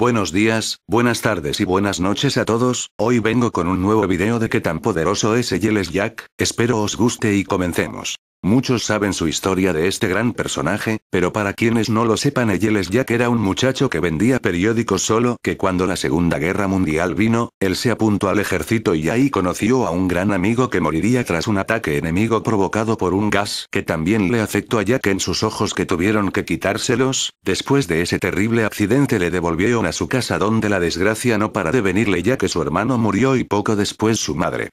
Buenos días, buenas tardes y buenas noches a todos, hoy vengo con un nuevo video de qué tan poderoso es Ejeles Jack, espero os guste y comencemos. Muchos saben su historia de este gran personaje, pero para quienes no lo sepan ya Jack era un muchacho que vendía periódicos solo que cuando la Segunda Guerra Mundial vino, él se apuntó al ejército y ahí conoció a un gran amigo que moriría tras un ataque enemigo provocado por un gas que también le afectó a Jack en sus ojos que tuvieron que quitárselos, después de ese terrible accidente le devolvieron a su casa donde la desgracia no para de venirle ya que su hermano murió y poco después su madre.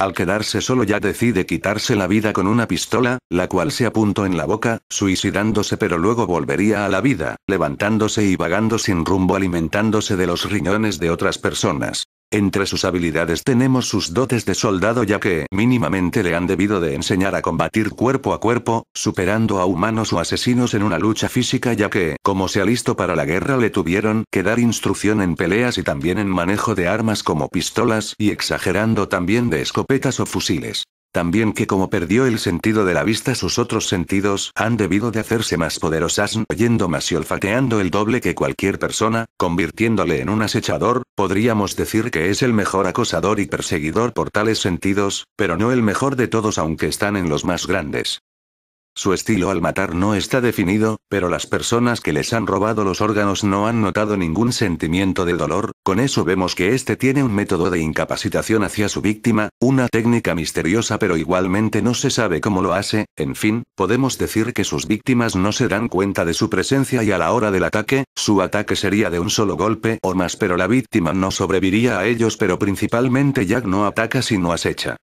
Al quedarse solo ya decide quitarse la vida con una pistola, la cual se apuntó en la boca, suicidándose pero luego volvería a la vida, levantándose y vagando sin rumbo alimentándose de los riñones de otras personas. Entre sus habilidades tenemos sus dotes de soldado ya que mínimamente le han debido de enseñar a combatir cuerpo a cuerpo, superando a humanos o asesinos en una lucha física ya que, como se listo para la guerra le tuvieron que dar instrucción en peleas y también en manejo de armas como pistolas y exagerando también de escopetas o fusiles. También que como perdió el sentido de la vista sus otros sentidos han debido de hacerse más poderosas oyendo más y olfateando el doble que cualquier persona, convirtiéndole en un acechador, podríamos decir que es el mejor acosador y perseguidor por tales sentidos, pero no el mejor de todos aunque están en los más grandes. Su estilo al matar no está definido, pero las personas que les han robado los órganos no han notado ningún sentimiento de dolor, con eso vemos que este tiene un método de incapacitación hacia su víctima, una técnica misteriosa pero igualmente no se sabe cómo lo hace, en fin, podemos decir que sus víctimas no se dan cuenta de su presencia y a la hora del ataque, su ataque sería de un solo golpe o más pero la víctima no sobreviviría a ellos pero principalmente Jack no ataca sino acecha.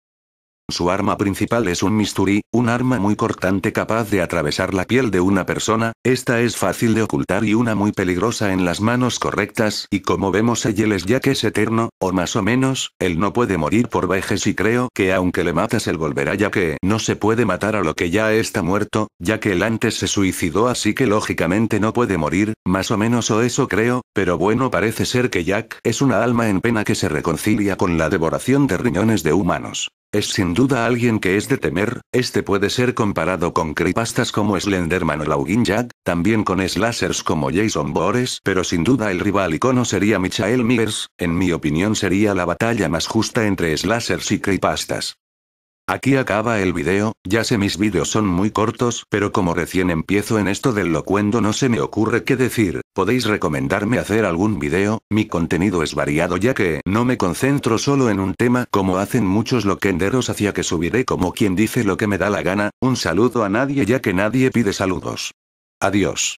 Su arma principal es un misturi, un arma muy cortante capaz de atravesar la piel de una persona, esta es fácil de ocultar y una muy peligrosa en las manos correctas, y como vemos a es ya que es eterno, o más o menos, él no puede morir por vejes. y creo que aunque le matas él volverá ya que no se puede matar a lo que ya está muerto, ya que él antes se suicidó así que lógicamente no puede morir, más o menos o eso creo, pero bueno parece ser que Jack es una alma en pena que se reconcilia con la devoración de riñones de humanos. Es sin duda alguien que es de temer, este puede ser comparado con creepastas como Slenderman o Laugin Jack, también con slashers como Jason Boris, pero sin duda el rival icono sería Michael Myers, en mi opinión sería la batalla más justa entre slashers y creepastas. Aquí acaba el video, ya sé mis videos son muy cortos, pero como recién empiezo en esto del locuendo no se me ocurre qué decir, Podéis recomendarme hacer algún video, mi contenido es variado ya que no me concentro solo en un tema como hacen muchos loquenderos hacia que subiré como quien dice lo que me da la gana, un saludo a nadie ya que nadie pide saludos. Adiós.